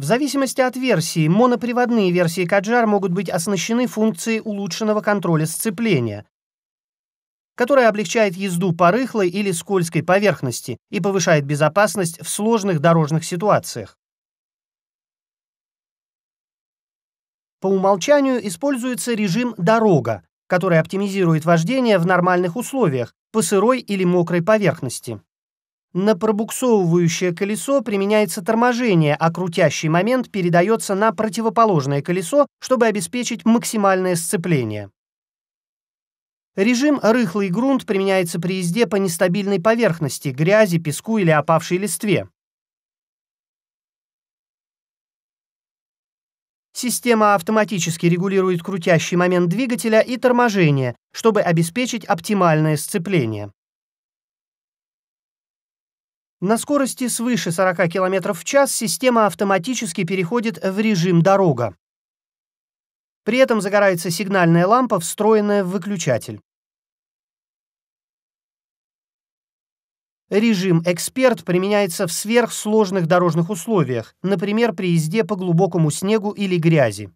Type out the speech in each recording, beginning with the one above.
В зависимости от версии, моноприводные версии Каджар могут быть оснащены функцией улучшенного контроля сцепления, которая облегчает езду по рыхлой или скользкой поверхности и повышает безопасность в сложных дорожных ситуациях. По умолчанию используется режим «дорога», который оптимизирует вождение в нормальных условиях по сырой или мокрой поверхности. На пробуксовывающее колесо применяется торможение, а крутящий момент передается на противоположное колесо, чтобы обеспечить максимальное сцепление. Режим «рыхлый грунт» применяется при езде по нестабильной поверхности, грязи, песку или опавшей листве. Система автоматически регулирует крутящий момент двигателя и торможение, чтобы обеспечить оптимальное сцепление. На скорости свыше 40 км в час система автоматически переходит в режим «дорога». При этом загорается сигнальная лампа, встроенная в выключатель. Режим «Эксперт» применяется в сверхсложных дорожных условиях, например, при езде по глубокому снегу или грязи.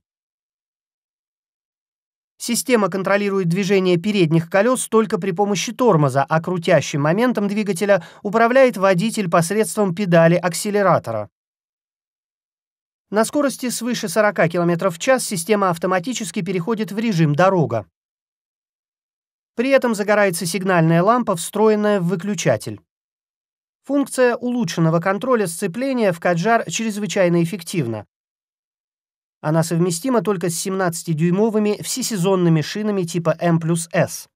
Система контролирует движение передних колес только при помощи тормоза, а крутящим моментом двигателя управляет водитель посредством педали акселератора. На скорости свыше 40 км в час система автоматически переходит в режим «дорога». При этом загорается сигнальная лампа, встроенная в выключатель. Функция улучшенного контроля сцепления в Каджар чрезвычайно эффективна. Она совместима только с 17-дюймовыми всесезонными шинами типа M+S.